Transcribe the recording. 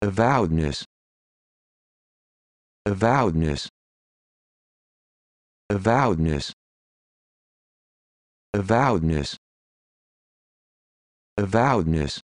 avowedness avowedness avowedness avowedness avowedness